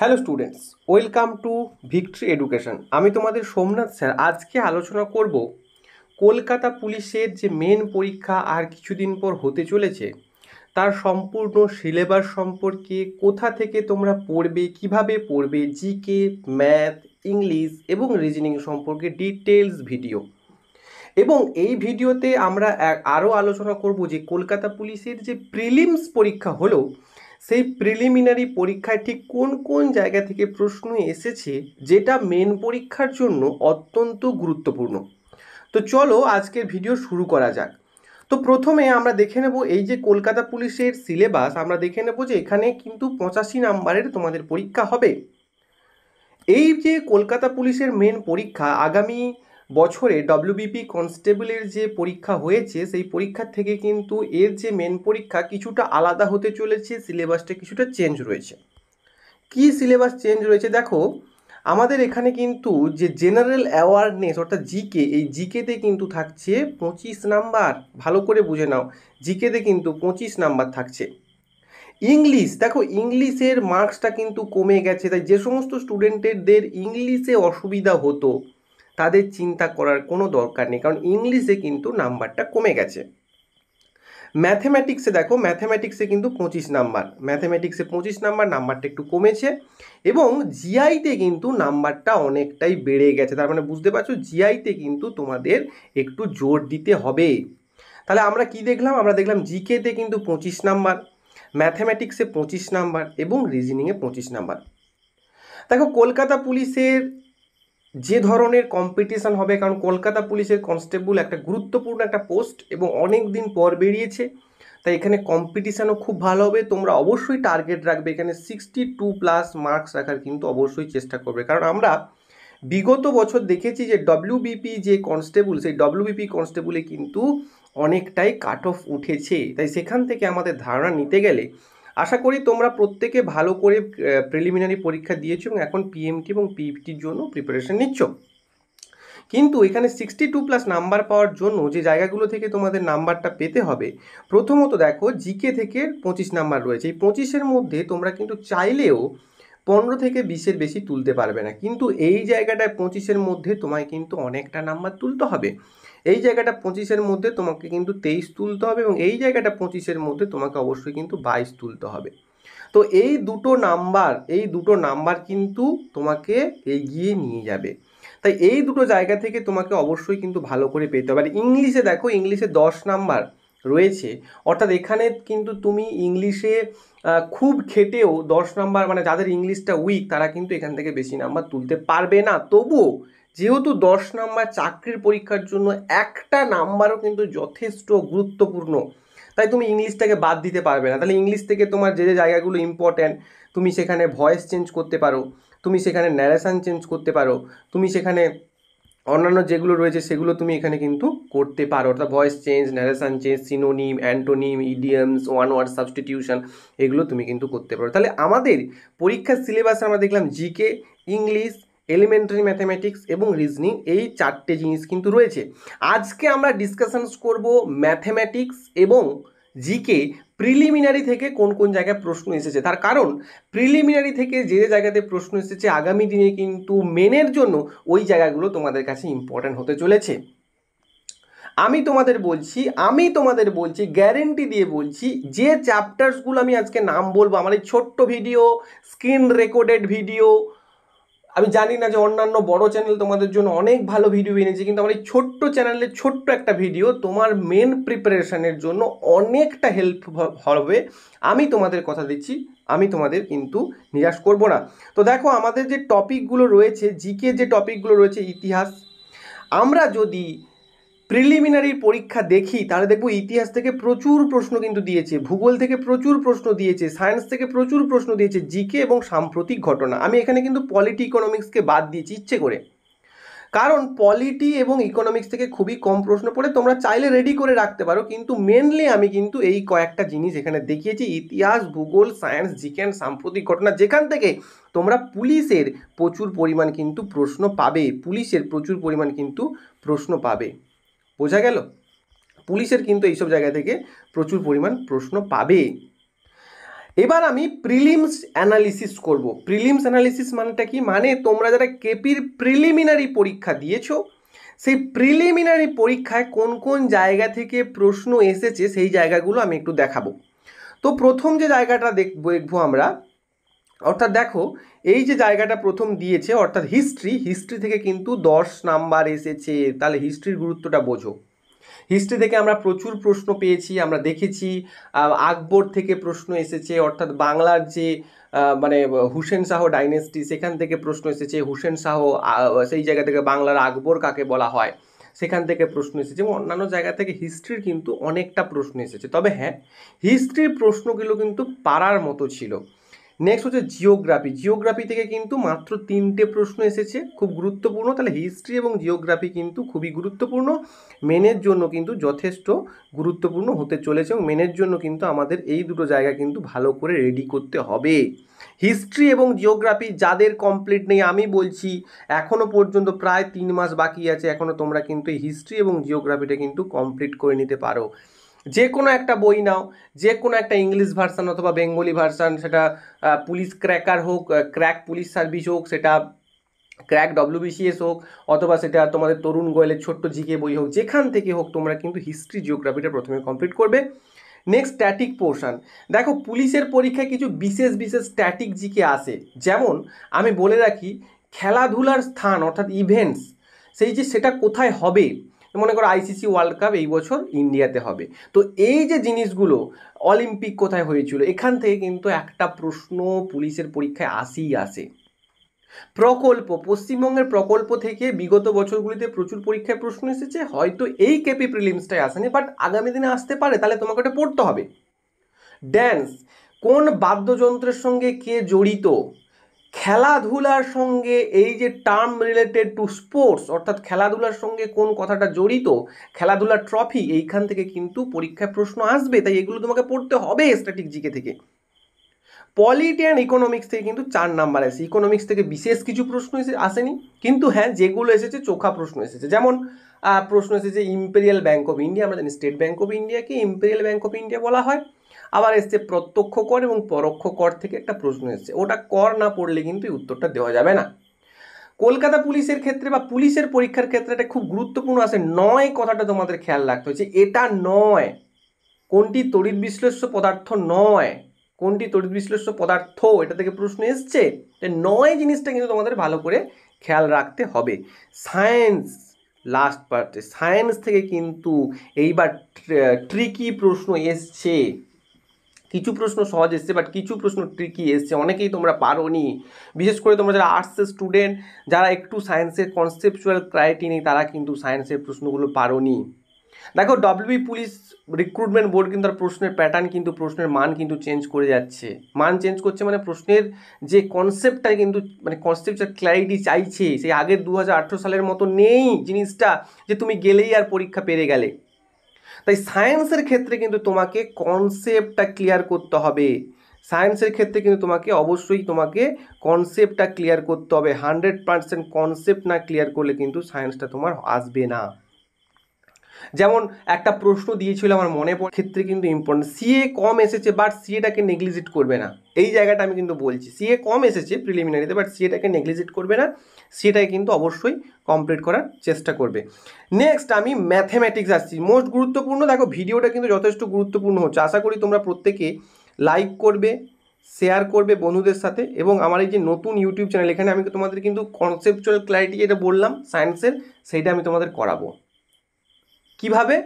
hello students welcome to victory education আমি তোমাদের Somnath sir আজকে আলোচনা করব কলকাতা পুলিশের যে মেন পরীক্ষা আর কিছুদিন পর হতে চলেছে তার সম্পূর্ণ সিলেবাস সম্পর্কে কোথা থেকে তোমরা পড়বে কিভাবে পড়বে জিকে ম্যাথ ইংলিশ এবং রিজনিং সম্পর্কে ডিটেলস ভিডিও এবং এই ভিডিওতে আমরা আরও আলোচনা করব যে কলকাতা পুলিশের যে প্রিলিমস পরীক্ষা হলো সেই প্রিলিমিনারি পরীক্ষায় ঠিক কোন কোন জায়গা থেকে প্রশ্ন এসেছে যেটা মেন পরীক্ষার জন্য অত্যন্ত গুরুত্বপূর্ণ তো চলো আজকের ভিডিও শুরু করা যাক তো প্রথমে আমরা দেখে নেব এই যে কলকাতা পুলিশের সিলেবাস আমরা দেখে নেব যে এখানে কিন্তু পঁচাশি নাম্বারের তোমাদের পরীক্ষা হবে এই যে কলকাতা পুলিশের মেন পরীক্ষা আগামী বছরে ডব্লিউবিপি কনস্টেবলের যে পরীক্ষা হয়েছে সেই পরীক্ষার থেকে কিন্তু এর যে মেন পরীক্ষা কিছুটা আলাদা হতে চলেছে সিলেবাসটা কিছুটা চেঞ্জ রয়েছে কি সিলেবাস চেঞ্জ রয়েছে দেখো আমাদের এখানে কিন্তু যে জেনারেল অ্যাওয়ারনেস অর্থাৎ জিকে এই জিকেতে কিন্তু থাকছে পঁচিশ নাম্বার ভালো করে বুঝে নাও জিকেতে কিন্তু পঁচিশ নাম্বার থাকছে ইংলিশ দেখো ইংলিশের মার্কসটা কিন্তু কমে গেছে তাই যে সমস্ত স্টুডেন্টেরদের ইংলিশে অসুবিধা হতো তাদের চিন্তা করার কোনো দরকার নেই কারণ ইংলিশে কিন্তু নাম্বারটা কমে গেছে ম্যাথেম্যাটিক্সে দেখো ম্যাথেম্যাটিক্সে কিন্তু পঁচিশ নাম্বার ম্যাথেমেটিক্সে পঁচিশ নাম্বার নাম্বারটা একটু কমেছে এবং জিআইতে কিন্তু নাম্বারটা অনেকটাই বেড়ে গেছে তার মানে বুঝতে পারছো জিআইতে কিন্তু তোমাদের একটু জোর দিতে হবে তাহলে আমরা কি দেখলাম আমরা দেখলাম জিকেতে কিন্তু পঁচিশ নাম্বার ম্যাথেম্যাটিক্সে পঁচিশ নাম্বার এবং রিজনিংয়ে পঁচিশ নাম্বার দেখো কলকাতা পুলিশের যে ধরনের কম্পিটিশান হবে কারণ কলকাতা পুলিশের কনস্টেবল একটা গুরুত্বপূর্ণ একটা পোস্ট এবং অনেক দিন পর বেরিয়েছে তাই এখানে কম্পিটিশানও খুব ভালো হবে তোমরা অবশ্যই টার্গেট রাখবে এখানে সিক্সটি টু প্লাস মার্কস রাখার কিন্তু অবশ্যই চেষ্টা করবে কারণ আমরা বিগত বছর দেখেছি যে ডব্লিউবিপি যে কনস্টেবল সেই ডব্লিউবিপি কনস্টেবলে কিন্তু অনেকটাই কাট অফ উঠেছে তাই সেখান থেকে আমাদের ধারণা নিতে গেলে আশা করি তোমরা প্রত্যেকে ভালো করে প্রিলিমিনারি পরীক্ষা দিয়েছো এবং এখন পিএমটি এবং পিএফটির e জন্য প্রিপারেশন নিচ্ছ কিন্তু এখানে সিক্সটি টু প্লাস নাম্বার পাওয়ার জন্য যে জায়গাগুলো থেকে তোমাদের নাম্বারটা পেতে হবে প্রথমত দেখো জিকে থেকে পঁচিশ নাম্বার রয়েছে এই পঁচিশের মধ্যে তোমরা কিন্তু চাইলেও পনেরো থেকে বিশের বেশি তুলতে পারবে না কিন্তু এই জায়গাটায় পঁচিশের মধ্যে তোমায় কিন্তু অনেকটা নাম্বার তুলতে হবে এই জায়গাটা পঁচিশের মধ্যে তোমাকে কিন্তু তেইশ তুলতে হবে এবং এই জায়গাটা পঁচিশের মধ্যে তোমাকে অবশ্যই কিন্তু বাইশ তুলতে হবে তো এই দুটো নাম্বার এই দুটো নাম্বার কিন্তু তোমাকে এগিয়ে নিয়ে যাবে তাই এই দুটো জায়গা থেকে তোমাকে অবশ্যই কিন্তু ভালো করে পেতে হবে আর ইংলিশে দেখো ইংলিশে দশ নাম্বার রয়েছে অর্থাৎ এখানে কিন্তু তুমি ইংলিশে খুব খেটেও দশ নাম্বার মানে যাদের ইংলিশটা উইক তারা কিন্তু এখান থেকে বেশি নাম্বার তুলতে পারবে না তবুও যেহেতু দশ নাম্বার চাকরির পরীক্ষার জন্য একটা নাম্বারও কিন্তু যথেষ্ট গুরুত্বপূর্ণ তাই তুমি ইংলিশটাকে বাদ দিতে পারবে না তাহলে ইংলিশ থেকে তোমার যে যে জায়গাগুলো ইম্পর্ট্যান্ট তুমি সেখানে ভয়েস চেঞ্জ করতে পারো তুমি সেখানে ন্যারেশান চেঞ্জ করতে পারো তুমি সেখানে অন্যান্য যেগুলো রয়েছে সেগুলো তুমি এখানে কিন্তু করতে পারো অর্থাৎ voice change narration change synonym antonym idioms one word substitution এগুলো তুমি কিন্তু করতে পারো তাহলে আমাদের পরীক্ষার সিলেবাসে আমরা দেখলাম জিকে ইংলিশ এলিমেন্টারি ম্যাথামেটিক্স এবং রিজনিং এই চারটে জিনিস কিন্তু রয়েছে আজকে আমরা ডিসকাশানস করব ম্যাথামেটিক্স এবং জিকে প্রিলিমিনারি থেকে কোন কোন জায়গায় প্রশ্ন এসেছে তার কারণ প্রিলিমিনারি থেকে যে যে জায়গাতে প্রশ্ন এসেছে আগামী দিনে কিন্তু মেনের জন্য ওই জায়গাগুলো তোমাদের কাছে ইম্পর্ট্যান্ট হতে চলেছে আমি তোমাদের বলছি আমি তোমাদের বলছি গ্যারেন্টি দিয়ে বলছি যে চ্যাপ্টার্সগুলো আমি আজকে নাম বলবো আমার এই ছোট্ট ভিডিও স্ক্রিন রেকর্ডেড ভিডিও আমি জানি না যে অন্যান্য বড় চ্যানেল তোমাদের জন্য অনেক ভালো ভিডিও এনেছে কিন্তু আমার এই ছোট্ট চ্যানেলের ছোট্ট একটা ভিডিও তোমার মেন প্রিপারেশানের জন্য অনেকটা হেল্প হবে আমি তোমাদের কথা দিচ্ছি আমি তোমাদের কিন্তু নিরাশ করব না তো দেখো আমাদের যে টপিকগুলো রয়েছে জিকে যে টপিকগুলো রয়েছে ইতিহাস আমরা যদি প্রিলিমিনারি পরীক্ষা দেখি তাহলে দেখবো ইতিহাস থেকে প্রচুর প্রশ্ন কিন্তু দিয়েছে ভূগোল থেকে প্রচুর প্রশ্ন দিয়েছে সায়েন্স থেকে প্রচুর প্রশ্ন দিয়েছে জিকে এবং সাম্প্রতিক ঘটনা আমি এখানে কিন্তু পলিটি ইকোনমিক্সকে বাদ দিয়েছি ইচ্ছে করে কারণ পলিটি এবং ইকোনমিক্স থেকে খুবই কম প্রশ্ন পড়ে তোমরা চাইলে রেডি করে রাখতে পারো কিন্তু মেনলি আমি কিন্তু এই কয়েকটা জিনিস এখানে দেখিয়েছি ইতিহাস ভূগোল সায়েন্স জিকে অ্যান্ড সাম্প্রতিক ঘটনা যেখান থেকে তোমরা পুলিশের প্রচুর পরিমাণ কিন্তু প্রশ্ন পাবে পুলিশের প্রচুর পরিমাণ কিন্তু প্রশ্ন পাবে বোঝা গেল পুলিশের কিন্তু এইসব জায়গা থেকে প্রচুর পরিমাণ প্রশ্ন পাবে এবার আমি প্রিলিমস অ্যানালিসিস করব প্রিলিমস অ্যানালিসিস মানেটা কি মানে তোমরা যারা কেপির প্রিলিমিনারি পরীক্ষা দিয়েছো সেই প্রিলিমিনারি পরীক্ষায় কোন কোন জায়গা থেকে প্রশ্ন এসেছে সেই জায়গাগুলো আমি একটু দেখাবো তো প্রথম যে জায়গাটা দেখবো দেখবো আমরা অর্থাৎ দেখো এই যে জায়গাটা প্রথম দিয়েছে অর্থাৎ হিস্ট্রি হিস্ট্রি থেকে কিন্তু দশ নাম্বার এসেছে তাহলে হিস্ট্রির গুরুত্বটা বোঝো হিস্ট্রি থেকে আমরা প্রচুর প্রশ্ন পেয়েছি আমরা দেখেছি আকবর থেকে প্রশ্ন এসেছে অর্থাৎ বাংলার যে মানে হুসেন শাহ ডাইনেস্টি সেখান থেকে প্রশ্ন এসেছে হুসেন শাহ সেই জায়গা থেকে বাংলার আকবর কাকে বলা হয় সেখান থেকে প্রশ্ন এসেছে এবং অন্যান্য জায়গা থেকে হিস্ট্রির কিন্তু অনেকটা প্রশ্ন এসেছে তবে হ্যাঁ হিস্ট্রির প্রশ্নগুলো কিন্তু পাড়ার মতো ছিল নেক্সট হচ্ছে জিওগ্রাফি জিওগ্রাফি থেকে কিন্তু মাত্র তিনটে প্রশ্ন এসেছে খুব গুরুত্বপূর্ণ তাহলে হিস্ট্রি এবং জিওগ্রাফি কিন্তু খুবই গুরুত্বপূর্ণ মেনের জন্য কিন্তু যথেষ্ট গুরুত্বপূর্ণ হতে চলেছে এবং মেনের জন্য কিন্তু আমাদের এই দুটো জায়গা কিন্তু ভালো করে রেডি করতে হবে হিস্ট্রি এবং জিওগ্রাফি যাদের কমপ্লিট নেই আমি বলছি এখনও পর্যন্ত প্রায় তিন মাস বাকি আছে এখনও তোমরা কিন্তু হিস্ট্রি এবং জিওগ্রাফিটা কিন্তু কমপ্লিট করে নিতে পারো যে কোনো একটা বই নাও যে কোনো একটা ইংলিশ ভার্সান অথবা বেঙ্গলি ভার্সান সেটা পুলিশ ক্র্যাকার হোক ক্র্যাক পুলিশ সার্ভিস হোক সেটা ক্র্যাক ডব্লিউবিসিএস হোক অথবা সেটা তোমাদের তরুণ গোয়েলের ছোট্ট জিকে বই হোক যেখান থেকে হোক তোমরা কিন্তু হিস্ট্রি জিওগ্রাফিটা প্রথমে কমপ্লিট করবে নেক্সট স্ট্যাটিক পোর্শান দেখো পুলিশের পরীক্ষায় কিছু বিশেষ বিশেষ স্ট্যাটিক জিকে আসে যেমন আমি বলে রাখি খেলাধুলার স্থান অর্থাৎ ইভেন্টস সেই যে সেটা কোথায় হবে মনে করো আইসিসি ওয়ার্ল্ড কাপ এই বছর ইন্ডিয়াতে হবে তো এই যে জিনিসগুলো অলিম্পিক কোথায় হয়েছিল এখান থেকে কিন্তু একটা প্রশ্ন পুলিশের পরীক্ষায় আসেই আসে প্রকল্প পশ্চিমবঙ্গের প্রকল্প থেকে বিগত বছরগুলিতে প্রচুর পরীক্ষায় প্রশ্ন এসেছে হয়তো এই কেপি প্রিলিমসটাই আসেনি বাট আগামী দিনে আসতে পারে তাহলে তোমাকে ওটা পড়তে হবে ড্যান্স কোন বাদ্যযন্ত্রের সঙ্গে কে জড়িত খেলাধুলার সঙ্গে এই যে টার্ম রিলেটেড টু স্পোর্টস অর্থাৎ খেলাধুলার সঙ্গে কোন কথাটা জড়িত খেলাধুলার ট্রফি এইখান থেকে কিন্তু পরীক্ষায় প্রশ্ন আসবে তাই এগুলো তোমাকে পড়তে হবে স্ট্যাটিক জিকে থেকে পলিটি অ্যান্ড ইকোনমিক্স থেকে কিন্তু চার নাম্বার এসে ইকোনমিক্স থেকে বিশেষ কিছু প্রশ্ন আসেনি কিন্তু হ্যাঁ যেগুলো এসেছে চোখা প্রশ্ন এসেছে যেমন প্রশ্ন এসেছে যে ইম্পেরিয়াল ব্যাঙ্ক অফ ইন্ডিয়া আমরা জানি স্টেট ব্যাঙ্ক অফ ইন্ডিয়াকে ইম্পেরিয়াল ব্যাঙ্ক অফ ইন্ডিয়া বলা হয় আবার এসছে প্রত্যক্ষ কর এবং পরোক্ষ কর থেকে একটা প্রশ্ন এসছে ওটা কর না পড়লে কিন্তু উত্তরটা দেওয়া যাবে না কলকাতা পুলিশের ক্ষেত্রে বা পুলিশের পরীক্ষার ক্ষেত্রে এটা খুব গুরুত্বপূর্ণ আছে নয় কথাটা তোমাদের খেয়াল রাখতে হচ্ছে এটা নয় কোনটি তড়িৎ বিশ্লেষ্য পদার্থ নয় কোনটি তড়িৎ বিশ্লেষ্য পদার্থ এটা থেকে প্রশ্ন এসছে নয় জিনিসটা কিন্তু তোমাদের ভালো করে খেয়াল রাখতে হবে সায়েন্স লাস্ট পার্টে সায়েন্স থেকে কিন্তু এইবার ট্রিকি প্রশ্ন এসছে কিছু প্রশ্ন সহজ এসছে বাট কিছু প্রশ্ন ট্রিকি এসছে অনেকেই তোমরা পারোনি বিশেষ করে তোমরা যারা আর্টসের স্টুডেন্ট যারা একটু সায়েন্সের কনসেপচুয়াল ক্রাইটি নেই তারা কিন্তু সায়েন্সের প্রশ্নগুলো পারোনি দেখো ডব্লিউবি পুলিশ রিক্রুটমেন্ট বোর্ড কিন্তু তার প্রশ্নের প্যাটার্ন কিন্তু প্রশ্নের মান কিন্তু চেঞ্জ করে যাচ্ছে মান চেঞ্জ করছে মানে প্রশ্নের যে কনসেপ্টটা কিন্তু মানে কনসেপ্টটা ক্ল্যারিটি চাইছে সেই আগের দু সালের মতো নেই জিনিসটা যে তুমি গেলেই আর পরীক্ষা পেরে গেলে তাই সায়েন্সের ক্ষেত্রে কিন্তু তোমাকে কনসেপ্টটা ক্লিয়ার করতে হবে সায়েন্সের ক্ষেত্রে কিন্তু তোমাকে অবশ্যই তোমাকে কনসেপ্টটা ক্লিয়ার করতে হবে হান্ড্রেড পার্সেন্ট কনসেপ্ট না ক্লিয়ার করলে কিন্তু সায়েন্সটা তোমার আসবে না যেমন একটা প্রশ্ন দিয়েছিল আমার মনে পড়ে ক্ষেত্রে কিন্তু ইম্পর্টেন্ট সিএ কম এসেছে বাট সিএটাকে নেগলিজিট করবে না এই জায়গাটা আমি কিন্তু বলছি সিএ কম এসেছে প্রিলিমিনারিতে বাট সিএটাকে নেগলিজিট করবে না সিএটাকে কিন্তু অবশ্যই কমপ্লিট করার চেষ্টা করবে নেক্সট আমি ম্যাথমেটিক্স আসছি মোস্ট গুরুত্বপূর্ণ দেখো ভিডিওটা কিন্তু যথেষ্ট গুরুত্বপূর্ণ হচ্ছে আশা করি তোমরা প্রত্যেকে লাইক করবে শেয়ার করবে বন্ধুদের সাথে এবং আমার এই যে নতুন ইউটিউব চ্যানেল এখানে আমি তোমাদের কিন্তু কনসেপচুয়াল ক্ল্যারিটি যেটা বললাম সায়েন্সের সেইটা আমি তোমাদের করাবো কিভাবে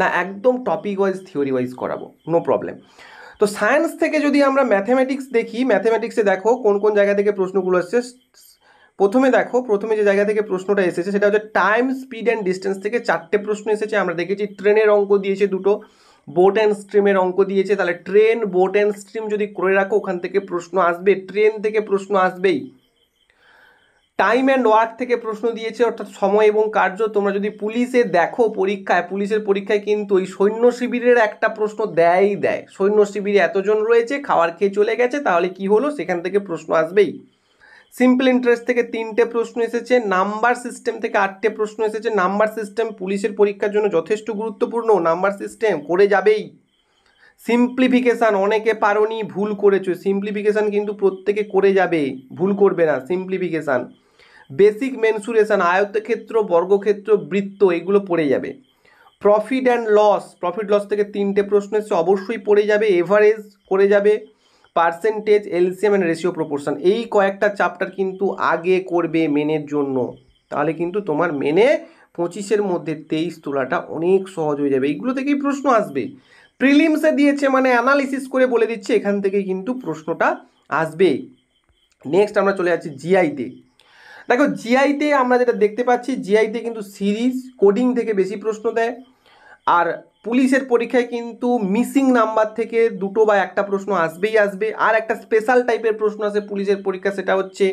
না একদম টপিক ওয়াইজ থিওরি ওয়াইজ করাবো নো প্রবলেম তো সায়েন্স থেকে যদি আমরা ম্যাথামেটিক্স দেখি ম্যাথমেটিক্সে দেখো কোন কোন জায়গা থেকে প্রশ্নগুলো আসছে প্রথমে দেখো প্রথমে যে জায়গা থেকে প্রশ্নটা এসেছে সেটা হচ্ছে টাইম স্পিড অ্যান্ড ডিস্টেন্স থেকে চারটে প্রশ্ন এসেছে আমরা দেখেছি ট্রেনের অঙ্ক দিয়েছে দুটো বোট অ্যান্ড স্ট্রিমের অঙ্ক দিয়েছে তাহলে ট্রেন বোট অ্যান্ড স্ট্রিম যদি করে রাখো ওখান থেকে প্রশ্ন আসবে ট্রেন থেকে প্রশ্ন আসবেই টাইম অ্যান্ড ওয়ার্ক থেকে প্রশ্ন দিয়েছে অর্থাৎ সময় এবং কার্য তোমরা যদি পুলিশে দেখো পরীক্ষায় পুলিশের পরীক্ষায় কিন্তু ওই সৈন্য শিবিরের একটা প্রশ্ন দেয়ই দেয় সৈন্য শিবিরে এতজন রয়েছে খাওয়ার খেয়ে চলে গেছে তাহলে কি হলো সেখান থেকে প্রশ্ন আসবেই সিম্পল ইন্টারেস্ট থেকে তিনটে প্রশ্ন এসেছে নাম্বার সিস্টেম থেকে আটটে প্রশ্ন এসেছে নাম্বার সিস্টেম পুলিশের পরীক্ষার জন্য যথেষ্ট গুরুত্বপূর্ণ নাম্বার সিস্টেম করে যাবেই সিম্পলিফিকেশান অনেকে পারোনি ভুল করেছো সিম্পলিফিকেশান কিন্তু প্রত্যেকে করে যাবে ভুল করবে না সিম্পলিফিকেশান বেসিক মেনসুরেশন আয়ত্তক্ষেত্র বর্গক্ষেত্র বৃত্ত এগুলো পড়ে যাবে profit and loss profit loss থেকে তিনটে প্রশ্ন এসছে অবশ্যই পড়ে যাবে এভারেজ করে যাবে percentage LCM and ratio proportion এই কয়েকটা চ্যাপ্টার কিন্তু আগে করবে মেনের জন্য তাহলে কিন্তু তোমার মেনে পঁচিশের মধ্যে তেইশ তোলাটা অনেক সহজ হয়ে যাবে এইগুলো থেকেই প্রশ্ন আসবে প্রিলিমসে দিয়েছে মানে অ্যানালিসিস করে বলে দিচ্ছে এখান থেকে কিন্তু প্রশ্নটা আসবে নেক্সট আমরা চলে যাচ্ছি জিআইতে দেখো জিআইতে আমরা যেটা দেখতে পাচ্ছি জিআইতে কিন্তু সিরিজ কোডিং থেকে বেশি প্রশ্ন দেয় আর পুলিশের পরীক্ষায় কিন্তু মিসিং নাম্বার থেকে দুটো বা একটা প্রশ্ন আসবেই আসবে আর একটা স্পেশাল টাইপের প্রশ্ন আছে পুলিশের পরীক্ষা সেটা হচ্ছে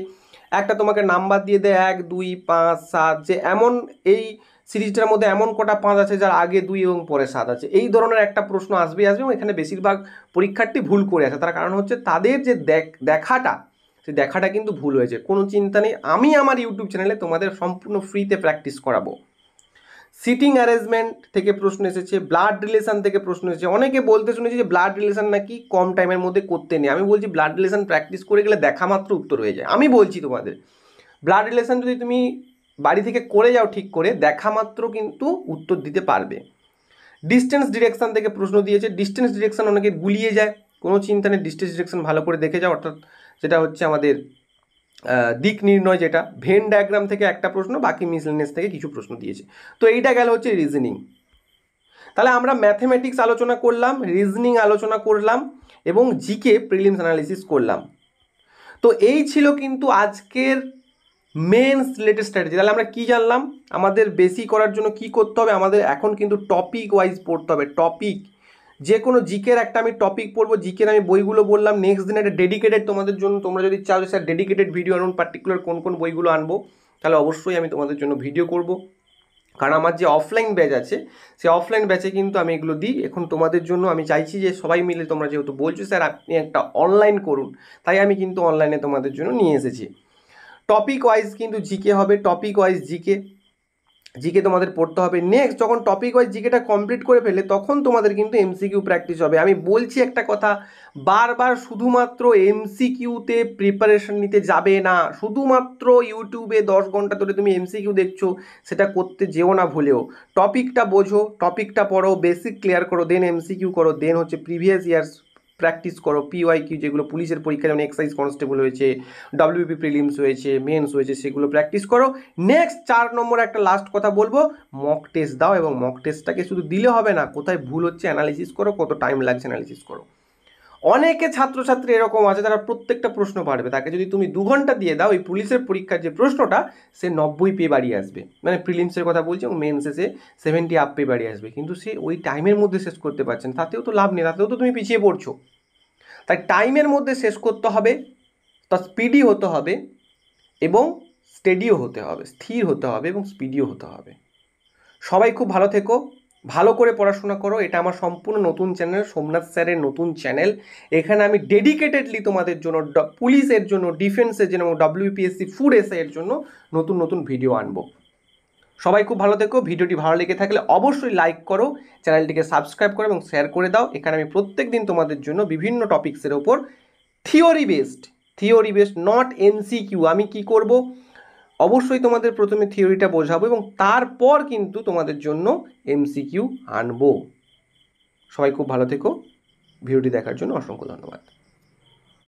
একটা তোমাকে নাম্বার দিয়ে দেয় এক দুই পাঁচ সাত যে এমন এই সিরিজটার মধ্যে এমন কটা পাঁচ আছে যার আগে দুই এবং পরে সাত আছে এই ধরনের একটা প্রশ্ন আসবেই আসবে এবং এখানে বেশিরভাগ পরীক্ষার্থী ভুল করে আছে তার কারণ হচ্ছে তাদের যে দেখাটা সে দেখাটা কিন্তু ভুল হয়েছে কোনো চিন্তা নেই আমি আমার ইউটিউব চ্যানেলে তোমাদের সম্পূর্ণ ফ্রিতে প্র্যাকটিস করাবো সিটিং অ্যারেঞ্জমেন্ট থেকে প্রশ্ন এসেছে ব্লাড রিলেশান থেকে প্রশ্ন এসেছে অনেকে বলতে শুনেছি যে ব্লাড রিলেশান নাকি কম টাইমের মধ্যে করতে নেই আমি বলছি ব্লাড রিলেশান প্র্যাকটিস করে গেলে দেখা মাত্র উত্তর হয়ে যায় আমি বলছি তোমাদের ব্লাড রিলেশান যদি তুমি বাড়ি থেকে করে যাও ঠিক করে দেখা মাত্র কিন্তু উত্তর দিতে পারবে ডিস্টেন্স ডিরেকশান থেকে প্রশ্ন দিয়েছে ডিস্টেন্স ডিরেকশান অনেকে গুলিয়ে যায় কোনো চিন্তা নেই ডিস্টেন্স ডিরেকশন ভালো করে দেখে যাও অর্থাৎ যেটা হচ্ছে আমাদের দিক নির্ণয় যেটা ভেন ডায়াগ্রাম থেকে একটা প্রশ্ন বাকি মিসলেনেস থেকে কিছু প্রশ্ন দিয়েছে তো এইটা গেল হচ্ছে রিজনিং তাহলে আমরা ম্যাথেমেটিক্স আলোচনা করলাম রিজনিং আলোচনা করলাম এবং জিকে প্রিলিমস অ্যানালিসিস করলাম তো এই ছিল কিন্তু আজকের মেনস লেটেস্ট স্ট্র্যাটেজি তাহলে আমরা কি জানলাম আমাদের বেশি করার জন্য কি করতে হবে আমাদের এখন কিন্তু টপিক ওয়াইজ পড়তে হবে টপিক যে কোনো জিকের একটা আমি টপিক পড়বো জিকের আমি বইগুলো বললাম নেক্সট দিন একটা ডেডিকেটেড তোমাদের জন্য তোমরা যদি চাও যে স্যার ডেডিকেটেড ভিডিও আনুন পার্টিকুলার কোন কোন বইগুলো আনবো তাহলে অবশ্যই আমি তোমাদের জন্য ভিডিও করব কারণ আমার যে অফলাইন ব্যাচ আছে সেই অফলাইন ব্যাচে কিন্তু আমি এগুলো দিই এখন তোমাদের জন্য আমি চাইছি যে সবাই মিলে তোমরা যেহেতু বলছো স্যার আপনি একটা অনলাইন করুন তাই আমি কিন্তু অনলাইনে তোমাদের জন্য নিয়ে এসেছি টপিক ওয়াইজ কিন্তু জিকে হবে টপিক ওয়াইজ জিকে জিকে তোমাদের পড়তে হবে নেক্সট যখন টপিক ওয়াইজ জিকেটা কমপ্লিট করে ফেলে তখন তোমাদের কিন্তু এমসিকিউ প্র্যাকটিস হবে আমি বলছি একটা কথা বারবার শুধুমাত্র এমসিকিউতে প্রিপারেশন নিতে যাবে না শুধুমাত্র ইউটিউবে দশ ঘন্টা ধরে তুমি এমসিকিউ দেখছো সেটা করতে যেও না ভুলেও টপিকটা বোঝো টপিকটা পড়ো বেসিক ক্লিয়ার করো দেন এমসিকিউ করো দেন হচ্ছে প্রিভিয়াস ইয়ার্স প্র্যাকটিস করো পিওয়াই কিউ যেগুলো পুলিশের পরীক্ষা যেমন এক্সাইজ কনস্টেবল হয়েছে ডাব্লিউপি প্রিলিমস হয়েছে মেন্স হয়েছে সেগুলো প্র্যাকটিস করো নেক্সট চার নম্বর একটা লাস্ট কথা বলবো মক টেস্ট দাও এবং মক টেস্টটাকে শুধু দিলে হবে না কোথায় ভুল হচ্ছে অ্যানালিসিস করো কত টাইম লাগছে অ্যানালিসিস করো অনেকে ছাত্রছাত্রী এরকম আছে তারা প্রত্যেকটা প্রশ্ন পারবে তাকে যদি তুমি দু ঘন্টা দিয়ে দাও ওই পুলিশের পরীক্ষার যে প্রশ্নটা সে নব্বই পেয়ে বাড়িয়ে আসবে মানে প্রিলিমসের কথা বলছি এবং মেন্সে সে সেভেন্টি আপ পেয়ে বাড়িয়ে আসবে কিন্তু সে ওই টাইমের মধ্যে শেষ করতে পারছেন তাতেও তো লাভ নেই তাতেও তো তুমি পিছিয়ে পড়ছো তাই টাইমের মধ্যে শেষ করতে হবে তা স্পিডি হতে হবে এবং স্টেডিও হতে হবে স্থির হতে হবে এবং স্পিডিও হতে হবে সবাই খুব ভালো থেকো ভালো করে পড়াশোনা করো এটা আমার সম্পূর্ণ নতুন চ্যানেল সোমনাথ স্যারের নতুন চ্যানেল এখানে আমি ডেডিকেটেডলি তোমাদের জন্য পুলিশের জন্য ডিফেন্সের জন্য এবং ডাব্লিউপিএসসি ফুড এর জন্য নতুন নতুন ভিডিও আনবো সবাই খুব ভালো থেকো ভিডিওটি ভালো লেগে থাকলে অবশ্যই লাইক করো চ্যানেলটিকে সাবস্ক্রাইব করো এবং শেয়ার করে দাও এখানে আমি প্রত্যেক দিন তোমাদের জন্য বিভিন্ন টপিক্সের ওপর theory based theory based not MCQ আমি কি করব অবশ্যই তোমাদের প্রথমে থিওরিটা বোঝাবো এবং তারপর কিন্তু তোমাদের জন্য এমসিকিউ আনবো সবাই খুব ভালো থেকো ভিডিওটি দেখার জন্য অসংখ্য ধন্যবাদ